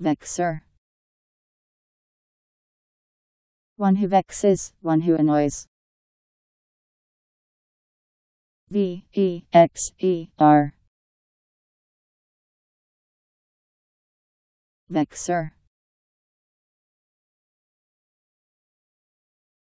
Vexer. One who vexes, one who annoys. V E X E R Vexer